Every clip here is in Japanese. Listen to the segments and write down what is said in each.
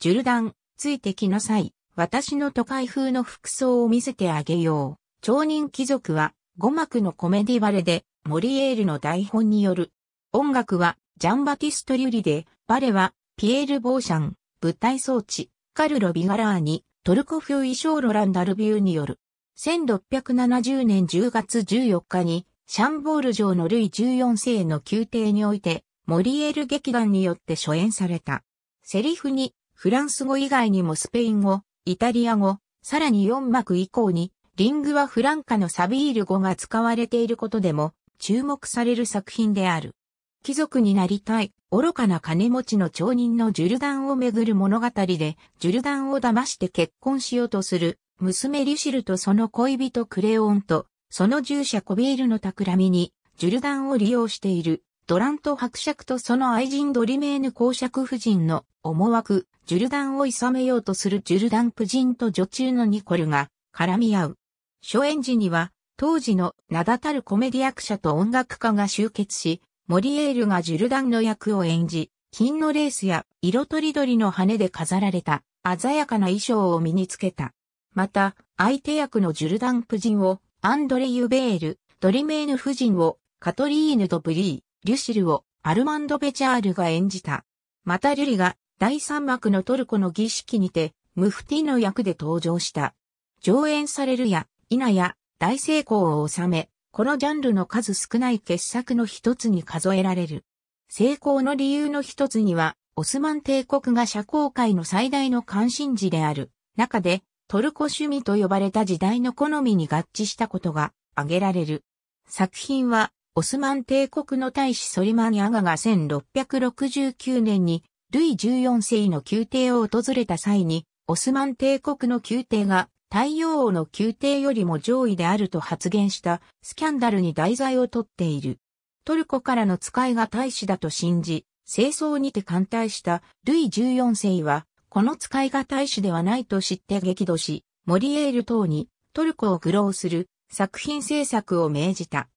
ジュルダン、ついてきなさい。私の都会風の服装を見せてあげよう。町人貴族は五幕のコメディバレで、モリエールの台本による。音楽はジャンバティスト・リュリで、バレはピエール・ボーシャン、舞台装置、カルロ・ビガラーニ、トルコ風衣装ロランダルビューによる。1670年10月14日に、シャンボール城のルイ14世の宮廷において、モリエール劇団によって初演された。セリフに、フランス語以外にもスペイン語、イタリア語、さらに4幕以降に、リングはフランカのサビール語が使われていることでも、注目される作品である。貴族になりたい、愚かな金持ちの町人のジュルダンをめぐる物語で、ジュルダンを騙して結婚しようとする、娘リュシルとその恋人クレオンと、その従者コビールの企みに、ジュルダンを利用している、ドラント伯爵とその愛人ドリメーヌ公爵夫人の思惑、ジュルダンをいさめようとするジュルダン夫人と女中のニコルが絡み合う。初演時には、当時の名だたるコメディ役者と音楽家が集結し、モリエールがジュルダンの役を演じ、金のレースや色とりどりの羽で飾られた鮮やかな衣装を身につけた。また、相手役のジュルダン夫人をアンドレ・ユベール、ドリメーヌ夫人をカトリーヌ・ド・ブリー、リュシルをアルマンド・ベチャールが演じた。またリュリが第三幕のトルコの儀式にて、ムフティの役で登場した。上演されるや、否や、大成功を収め、このジャンルの数少ない傑作の一つに数えられる。成功の理由の一つには、オスマン帝国が社交界の最大の関心事である、中で、トルコ趣味と呼ばれた時代の好みに合致したことが挙げられる。作品は、オスマン帝国の大使ソリマン・アガが1669年に、ルイ14世の宮廷を訪れた際に、オスマン帝国の宮廷が太陽王の宮廷よりも上位であると発言したスキャンダルに題材をとっている。トルコからの使いが大使だと信じ、清掃にて艦隊したルイ14世は、この使いが大使ではないと知って激怒し、モリエール等にトルコを愚弄する作品制作を命じた。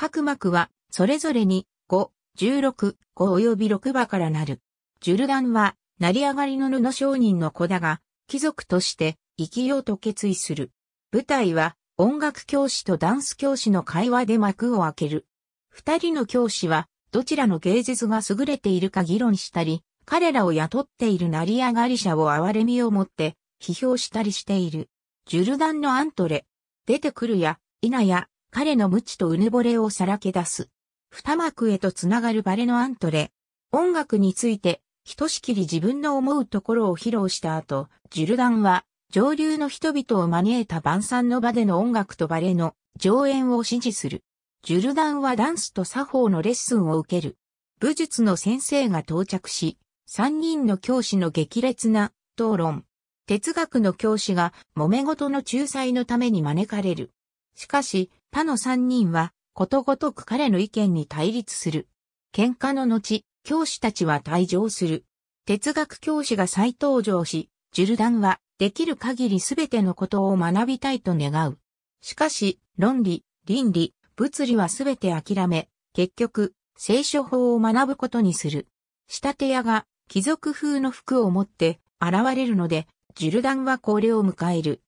各膜は、それぞれに、5、16、5及び6馬からなる。ジュルダンは、成り上がりの布商人の子だが、貴族として生きようと決意する。舞台は、音楽教師とダンス教師の会話で幕を開ける。二人の教師は、どちらの芸術が優れているか議論したり、彼らを雇っている成り上がり者を憐れみを持って批評したりしている。ジュルダンのアントレ、出てくるや、否や、彼の無知とうぬぼれをさらけ出す。二幕へとつながるバレのアントレ。音楽について、ひとしきり自分の思うところを披露した後、ジュルダンは、上流の人々を招いた晩餐の場での音楽とバレの上演を支持する。ジュルダンはダンスと作法のレッスンを受ける。武術の先生が到着し、三人の教師の激烈な討論。哲学の教師が揉め事の仲裁のために招かれる。しかし、他の三人は、ことごとく彼の意見に対立する。喧嘩の後、教師たちは退場する。哲学教師が再登場し、ジュルダンは、できる限りすべてのことを学びたいと願う。しかし、論理、倫理、物理はすべて諦め、結局、聖書法を学ぶことにする。仕立屋が貴族風の服を持って現れるので、ジュルダンはこれを迎える。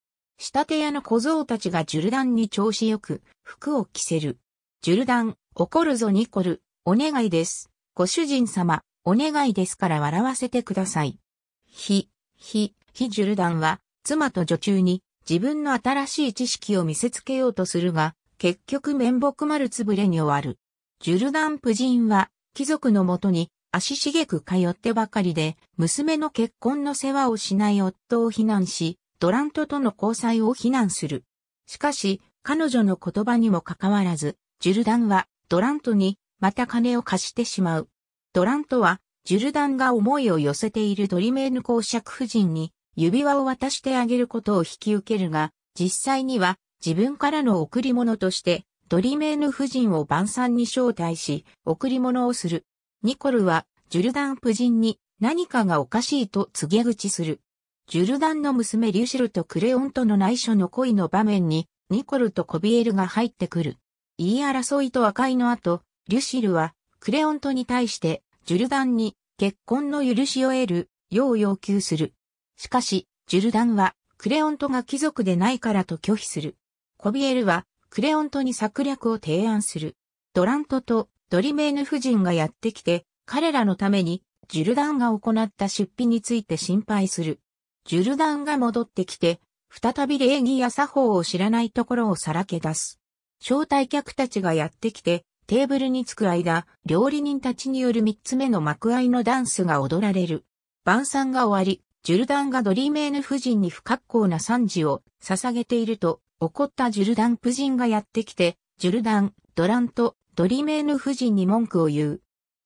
仕立て屋の小僧たちがジュルダンに調子よく、服を着せる。ジュルダン、怒るぞニコル、お願いです。ご主人様、お願いですから笑わせてください。ひ、ひ、ひジュルダンは、妻と女中に、自分の新しい知識を見せつけようとするが、結局面目丸つぶれに終わる。ジュルダン夫人は、貴族のもとに、足しげく通ってばかりで、娘の結婚の世話をしない夫を非難し、ドラントとの交際を非難する。しかし、彼女の言葉にもかかわらず、ジュルダンはドラントにまた金を貸してしまう。ドラントは、ジュルダンが思いを寄せているドリメーヌ公爵夫人に指輪を渡してあげることを引き受けるが、実際には自分からの贈り物として、ドリメーヌ夫人を晩餐に招待し、贈り物をする。ニコルは、ジュルダン夫人に何かがおかしいと告げ口する。ジュルダンの娘リュシルとクレオンとの内緒の恋の場面に、ニコルとコビエルが入ってくる。言い争いと和解の後、リュシルは、クレオントに対して、ジュルダンに、結婚の許しを得る、よう要求する。しかし、ジュルダンは、クレオントが貴族でないからと拒否する。コビエルは、クレオントに策略を提案する。ドラントとドリメーヌ夫人がやってきて、彼らのために、ジュルダンが行った出費について心配する。ジュルダンが戻ってきて、再び礼儀や作法を知らないところをさらけ出す。招待客たちがやってきて、テーブルに着く間、料理人たちによる三つ目の幕合のダンスが踊られる。晩餐が終わり、ジュルダンがドリーメーヌ夫人に不格好な惨事を捧げていると、怒ったジュルダン夫人がやってきて、ジュルダン、ドランとドリーメーヌ夫人に文句を言う。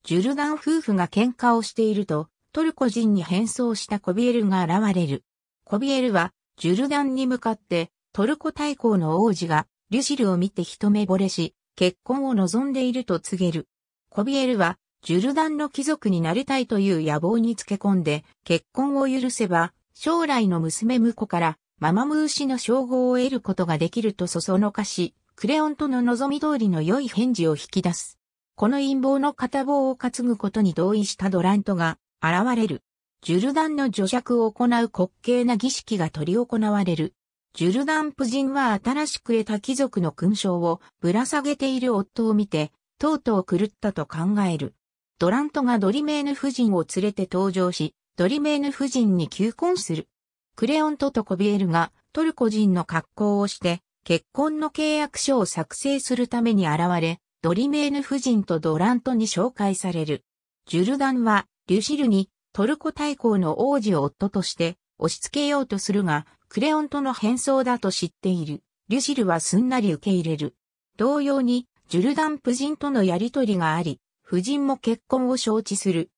ジュルダン夫婦が喧嘩をしていると、トルコ人に変装したコビエルが現れる。コビエルは、ジュルダンに向かって、トルコ大公の王子が、リュシルを見て一目惚れし、結婚を望んでいると告げる。コビエルは、ジュルダンの貴族になりたいという野望につけ込んで、結婚を許せば、将来の娘婿から、ママムー氏の称号を得ることができるとそそのかし、クレオンとの望み通りの良い返事を引き出す。この陰謀の片棒を担ぐことに同意したドラントが、現れる。ジュルダンの助弱を行う滑稽な儀式が執り行われる。ジュルダン夫人は新しく得た貴族の勲章をぶら下げている夫を見て、とうとう狂ったと考える。ドラントがドリメーヌ夫人を連れて登場し、ドリメーヌ夫人に求婚する。クレオントとコビエルがトルコ人の格好をして、結婚の契約書を作成するために現れ、ドリメーヌ夫人とドラントに紹介される。ジュルダンはリュシルにトルコ大公の王子を夫として押し付けようとするが、クレオンとの変装だと知っている。リュシルはすんなり受け入れる。同様に、ジュルダン夫人とのやりとりがあり、夫人も結婚を承知する。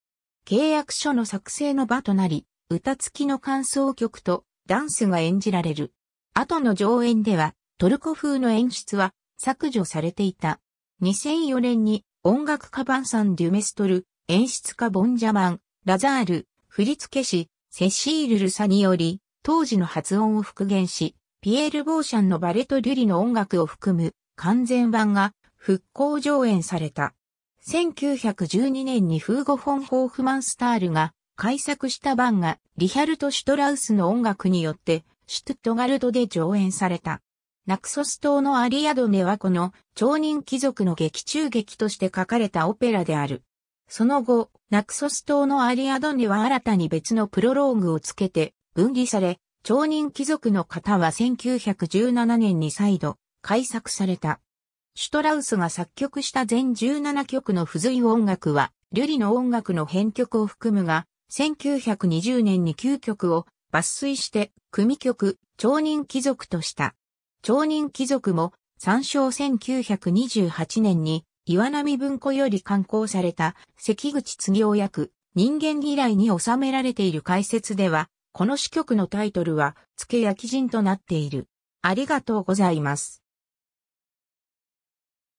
契約書の作成の場となり、歌付きの感想曲とダンスが演じられる。後の上演では、トルコ風の演出は削除されていた。2004年に音楽カバンサン・デュメストル、演出家ボンジャマン、ラザール、振付師、セシール・ルサにより、当時の発音を復元し、ピエール・ボーシャンのバレト・リュリの音楽を含む完全版が復興上演された。1912年にフーゴ・フォン・ホーフマンスタールが改作した版がリヒャルト・シュトラウスの音楽によってシュトゥットガルドで上演された。ナクソス島のアリアドネはこの超人貴族の劇中劇として書かれたオペラである。その後、ナクソス島のアリアドでは新たに別のプロローグをつけて分離され、町人貴族の方は1917年に再度改作された。シュトラウスが作曲した全17曲の付随音楽は、ルリの音楽の編曲を含むが、1920年に9曲を抜粋して、組曲、町人貴族とした。町人貴族も、参照1928年に岩波文庫より刊行された関口次郎役人間嫌いに収められている解説では、この詩曲のタイトルは、つけ焼き人となっている。ありがとうございます。